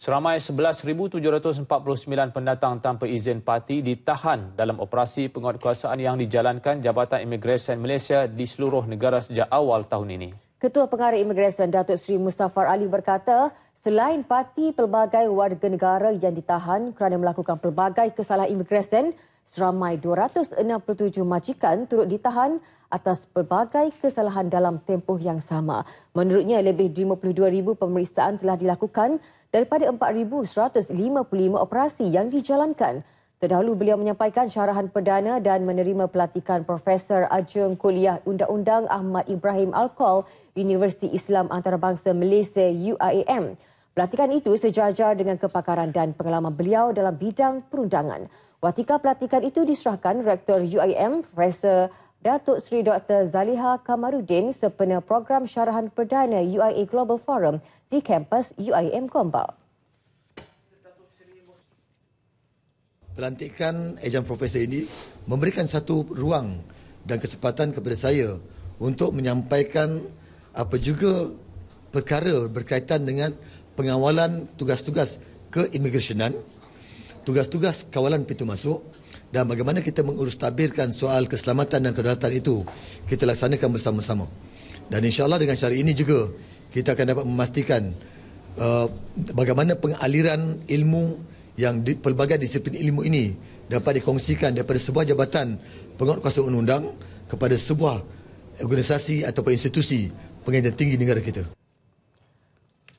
Seramai 11,749 pendatang tanpa izin parti ditahan dalam operasi penguatkuasaan yang dijalankan Jabatan Imigresen Malaysia di seluruh negara sejak awal tahun ini. Ketua Pengarah Imigresen Datuk Seri Mustafa Ali berkata, selain parti pelbagai warga negara yang ditahan kerana melakukan pelbagai kesalahan imigresen, seramai 267 majikan turut ditahan atas pelbagai kesalahan dalam tempoh yang sama. Menurutnya, lebih 52,000 pemeriksaan telah dilakukan daripada 4,155 operasi yang dijalankan. Terdahulu beliau menyampaikan syarahan perdana dan menerima pelatihan Profesor Ajeng Kuliah Undang-Undang Ahmad Ibrahim Alkol Universiti Islam Antarabangsa Malaysia UIAM. Pelatihan itu sejajar dengan kepakaran dan pengalaman beliau dalam bidang perundangan. Watika pelatihan itu diserahkan Rektor UIM Profesor Datuk Seri Dr. Zaliha Kamarudin sepenuh program syarahan perdana UIA Global Forum di kampus UIM Gombal. pelantikan ejen profesor ini memberikan satu ruang dan kesempatan kepada saya untuk menyampaikan apa juga perkara berkaitan dengan pengawalan tugas-tugas keimigresenan, tugas-tugas kawalan pintu masuk dan bagaimana kita mengurus tabirkan soal keselamatan dan kedaulatan itu kita laksanakan bersama-sama. Dan insyaAllah dengan cara ini juga kita akan dapat memastikan uh, bagaimana pengaliran ilmu yang di, pelbagai disiplin ilmu ini dapat dikongsikan daripada sebuah jabatan penguatkuasa undang-undang kepada sebuah organisasi atau institusi pengajian tinggi negara kita.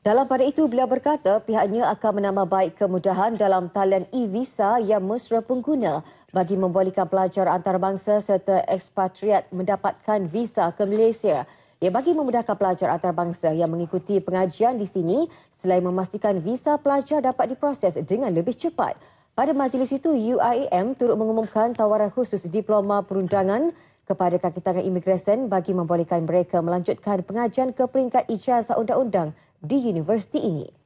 Dalam pada itu, beliau berkata pihaknya akan menambah baik kemudahan dalam talian e-visa yang mesra pengguna bagi membolehkan pelajar antarabangsa serta ekspatriat mendapatkan visa ke Malaysia. Ia bagi memudahkan pelajar antarabangsa yang mengikuti pengajian di sini selain memastikan visa pelajar dapat diproses dengan lebih cepat. Pada majlis itu, UIM turut mengumumkan tawaran khusus diploma perundangan kepada kakitangan imigresen bagi membolehkan mereka melanjutkan pengajian ke peringkat ijazah undang-undang di universiti ini.